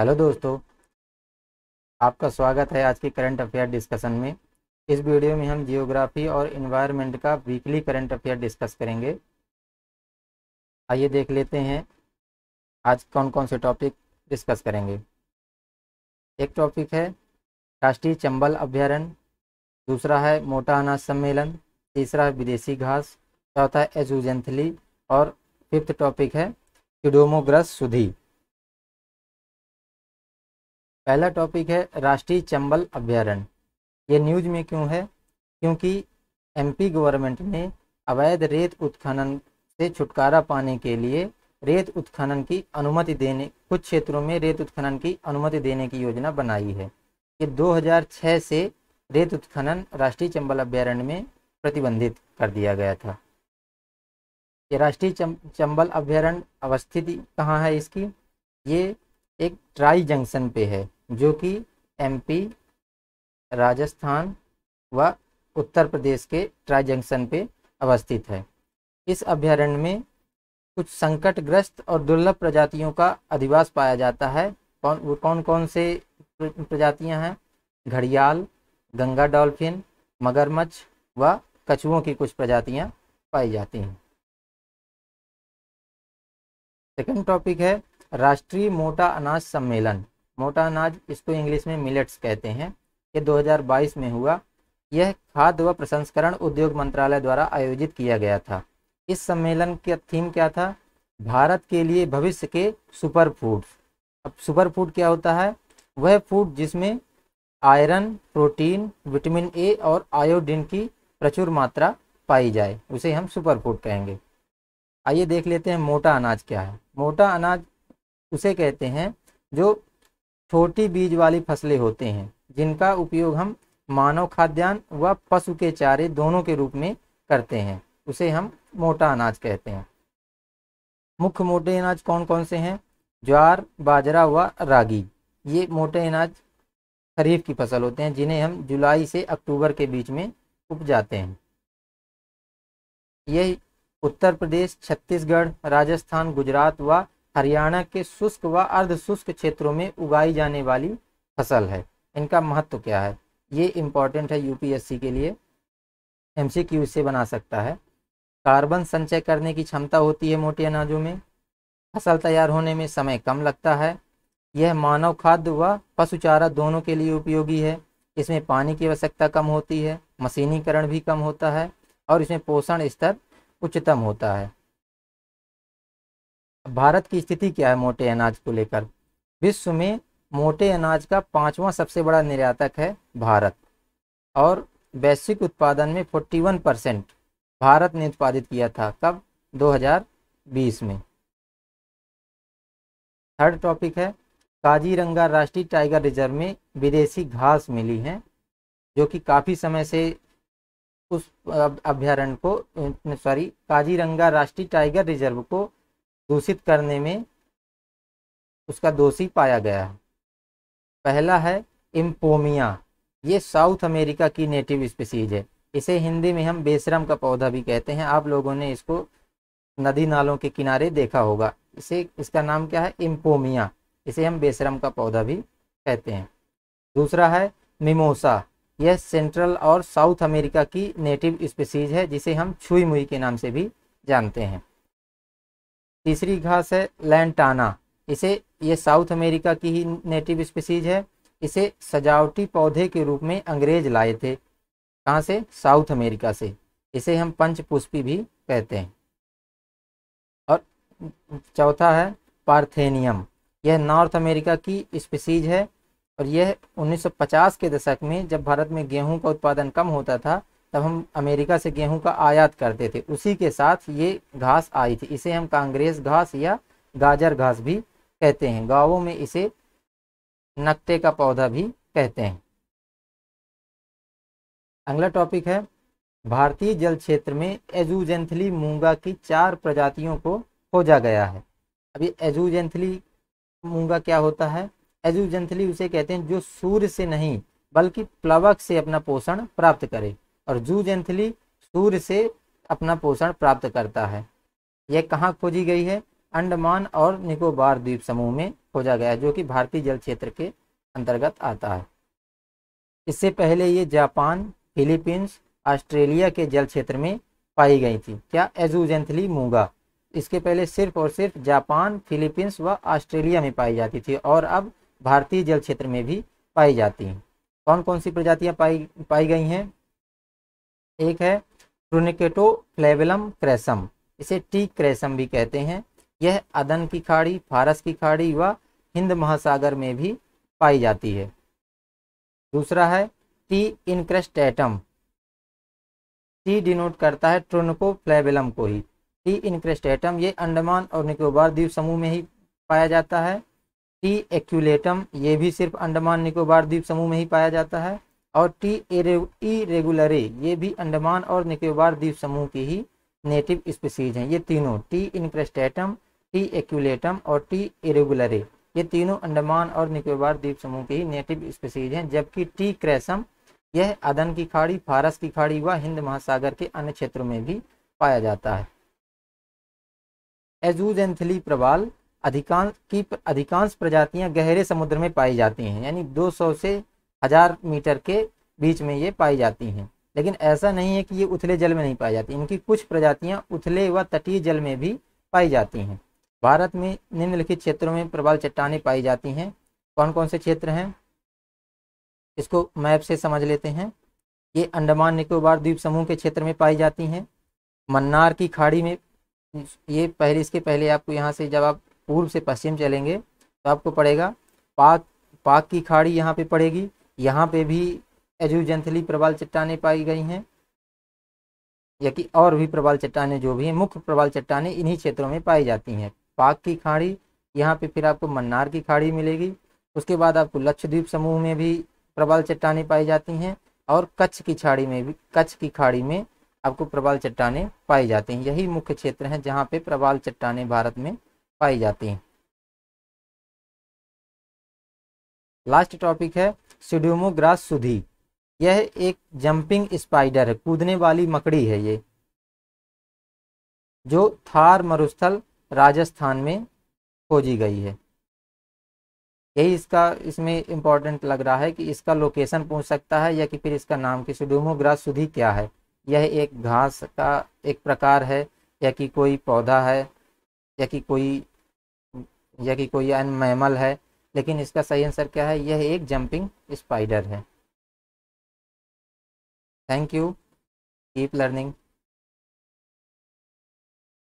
hello दोस्तों आपका स्वागत है आज के करंट अफेयर डिस्कशन में इस वीडियो में हम जियोग्राफी और इन्वायरमेंट का वीकली करंट अफेयर डिस्कस करेंगे आइए देख लेते हैं आज कौन कौन से टॉपिक डिस्कस करेंगे एक टॉपिक है राष्ट्रीय चंबल अभ्यारण्य दूसरा है मोटा अनाज सम्मेलन तीसरा है विदेशी घास चौथा है एजूजेंथली और फिफ्थ टॉपिक है किडोमोग्रस सुधी पहला टॉपिक है राष्ट्रीय चंबल अभ्यारण्य ये न्यूज में क्यों है क्योंकि एमपी गवर्नमेंट ने अवैध रेत उत्खनन से छुटकारा पाने के लिए रेत उत्खनन की अनुमति देने कुछ क्षेत्रों में रेत उत्खनन की अनुमति देने की योजना बनाई है ये 2006 से रेत उत्खनन राष्ट्रीय चंबल अभ्यारण्य में प्रतिबंधित कर दिया गया था ये राष्ट्रीय चंबल अभ्यारण्य अवस्थिति कहाँ है इसकी ये एक ट्राई जंक्शन पे है जो कि एमपी राजस्थान व उत्तर प्रदेश के ट्राई जंक्शन पे अवस्थित है इस अभ्यारण्य में कुछ संकटग्रस्त और दुर्लभ प्रजातियों का अधिवास पाया जाता है कौन वो कौन कौन से प्रजातियां हैं घड़ियाल गंगा डॉल्फिन मगरमच्छ व कछुओं की कुछ प्रजातियां पाई जाती हैं सेकंड टॉपिक है राष्ट्रीय मोटा अनाज सम्मेलन मोटा अनाज इसको इंग्लिश में मिलेट्स कहते हैं ये 2022 में हुआ यह खाद्य व प्रसंस्करण उद्योग मंत्रालय द्वारा आयोजित किया गया था इस सम्मेलन का थीम क्या था भारत के लिए भविष्य के सुपर फूड अब सुपर फूड क्या होता है वह फूड जिसमें आयरन प्रोटीन विटामिन ए और आयोडीन की प्रचुर मात्रा पाई जाए उसे हम सुपर फूड कहेंगे आइए देख लेते हैं मोटा अनाज क्या है मोटा अनाज उसे कहते हैं जो छोटी बीज वाली फसलें होते हैं जिनका उपयोग हम मानव खाद्यान्न व पशु के चारे दोनों के रूप में करते हैं उसे हम मोटा अनाज कहते हैं मुख्य मोटे अनाज कौन कौन से हैं ज्वार बाजरा व रागी ये मोटे अनाज खरीफ की फसल होते हैं जिन्हें हम जुलाई से अक्टूबर के बीच में उपजाते हैं यही उत्तर प्रदेश छत्तीसगढ़ राजस्थान गुजरात व हरियाणा के शुष्क व अर्ध शुष्क क्षेत्रों में उगाई जाने वाली फसल है इनका महत्व क्या है ये इम्पॉर्टेंट है यूपीएससी के लिए एमसीक्यू से बना सकता है कार्बन संचय करने की क्षमता होती है मोटे अनाजों में फसल तैयार होने में समय कम लगता है यह मानव खाद्य व पशु चारा दोनों के लिए उपयोगी है इसमें पानी की आवश्यकता कम होती है मशीनीकरण भी कम होता है और इसमें पोषण स्तर उच्चतम होता है भारत की स्थिति क्या है मोटे अनाज को लेकर विश्व में मोटे अनाज का पांचवा सबसे बड़ा निर्यातक है भारत और वैश्विक उत्पादन में 41 परसेंट भारत ने उत्पादित किया था कब 2020 में थर्ड टॉपिक है काजीरंगा राष्ट्रीय टाइगर रिजर्व में विदेशी घास मिली है जो कि काफ़ी समय से उस अभ्यारण्य को सॉरी काजीरंगा राष्ट्रीय टाइगर रिजर्व को दूषित करने में उसका दोषी पाया गया है पहला है इम्पोमिया ये साउथ अमेरिका की नेटिव स्पीसीज है इसे हिंदी में हम बेसरम का पौधा भी कहते हैं आप लोगों ने इसको नदी नालों के किनारे देखा होगा इसे इसका नाम क्या है इम्पोमिया इसे हम बेसरम का पौधा भी कहते हैं दूसरा है मिमोसा यह सेंट्रल और साउथ अमेरिका की नेटिव स्पीसीज है जिसे हम छुई मुई के नाम से भी जानते हैं तीसरी घास है लैंटाना इसे ये साउथ अमेरिका की ही नेटिव स्पीसीज है इसे सजावटी पौधे के रूप में अंग्रेज लाए थे कहाँ से साउथ अमेरिका से इसे हम पंचपुष्पी भी कहते हैं और चौथा है पार्थेनियम यह नॉर्थ अमेरिका की स्पीसीज है और यह 1950 के दशक में जब भारत में गेहूं का उत्पादन कम होता था तब हम अमेरिका से गेहूं का आयात करते थे उसी के साथ ये घास आई थी इसे हम कांग्रेस घास या गाजर घास भी कहते हैं गांवों में इसे नक्टे का पौधा भी कहते हैं अगला टॉपिक है भारतीय जल क्षेत्र में एजूजेंथली मूंगा की चार प्रजातियों को खोजा गया है अभी एजूजेंथली मूंगा क्या होता है एजूजेंथली उसे कहते हैं जो सूर्य से नहीं बल्कि प्लवक से अपना पोषण प्राप्त करे और जू जेंथली सूर्य से अपना पोषण प्राप्त करता है यह कहाँ खोजी गई है अंडमान और निकोबार द्वीप समूह में खोजा गया जो कि भारतीय जल क्षेत्र के अंतर्गत आता है इससे पहले ये जापान फिलीपींस ऑस्ट्रेलिया के जल क्षेत्र में पाई गई थी क्या एजूजेंथली मूंगा इसके पहले सिर्फ और सिर्फ जापान फिलीपींस व ऑस्ट्रेलिया में पाई जाती थी और अब भारतीय जल क्षेत्र में भी पाई जाती हैं कौन कौन सी प्रजातियां पाई पाई गई हैं एक है ट्रुनिकेटो फ्लेवलम क्रेसम इसे टी क्रेसम भी कहते हैं यह अदन की खाड़ी फारस की खाड़ी व हिंद महासागर में भी पाई जाती है दूसरा है टी इनक्रेस्टेटम टी डिनोट करता है ट्रुनको फ्लेवलम को ही टी इनक्रेस्टेटम ये अंडमान और निकोबार द्वीप समूह में ही पाया जाता है टी एक्यूलेटम ये भी सिर्फ अंडमान निकोबार द्वीप समूह में ही पाया जाता है और टी इरेगुलरे ये भी अंडमान और निकोबार द्वीप समूह की ही नेटिव स्पीसीज हैं ये तीनों टी इनक्रेस्टेटम टी एक्यूलेटम और टी इरेगुलरे ये तीनों अंडमान और निकोबार द्वीप समूह की ही नेटिव स्पीसीज हैं जबकि टी क्रेसम यह अदन की खाड़ी फारस की खाड़ी व हिंद महासागर के अन्य क्षेत्रों में भी पाया जाता है एजूज एंथली प्रवाल अधिकांश की अधिकांश प्रजातियां गहरे समुद्र में पाई जाती हैं यानी 200 से हज़ार मीटर के बीच में ये पाई जाती हैं लेकिन ऐसा नहीं है कि ये उथले जल में नहीं पाई जाती इनकी कुछ प्रजातियां उथले व तटीय जल में भी पाई जाती हैं भारत में निम्नलिखित क्षेत्रों में प्रबल चट्टाने पाई जाती हैं कौन कौन से क्षेत्र हैं इसको मैप से समझ लेते हैं ये अंडमान निकोबार द्वीप समूह के क्षेत्र में पाई जाती हैं मन्नार की खाड़ी में ये पहले इसके पहले आपको यहाँ से जब आप पूर्व से पश्चिम चलेंगे तो आपको पड़ेगा पाक पाक की खाड़ी यहाँ पे पड़ेगी यहाँ पे भी एजुजेंथली प्रबल चट्टाने पाई गई हैं या कि और भी प्रबल चट्टाने जो भी हैं मुख्य प्रबल चट्टाने इन्हीं क्षेत्रों में पाई जाती हैं पाक की खाड़ी यहाँ पे फिर आपको मन्नार की खाड़ी मिलेगी उसके बाद आपको लक्षद्वीप समूह में भी प्रबल चट्टाने पाई जाती हैं और कच्छ की खाड़ी में भी कच्छ की खाड़ी में आपको प्रबल चट्टाने पाई जाती हैं यही मुख्य क्षेत्र हैं जहाँ पे प्रबल चट्टाने भारत में पाई जाती हैं लास्ट टॉपिक है सुडोमोग्रास सुधी यह एक जंपिंग स्पाइडर है कूदने वाली मकड़ी है ये जो थार मरुस्थल राजस्थान में खोजी गई है यही इसका इसमें इम्पोर्टेंट लग रहा है कि इसका लोकेशन पूछ सकता है या कि फिर इसका नाम कि सुडोमोग्रास सुधी क्या है यह एक घास का एक प्रकार है या कि कोई पौधा है या कि कोई या कि कोई अन्य मैमल है लेकिन इसका सही आंसर क्या है यह एक जंपिंग स्पाइडर है थैंक यू कीप लर्निंग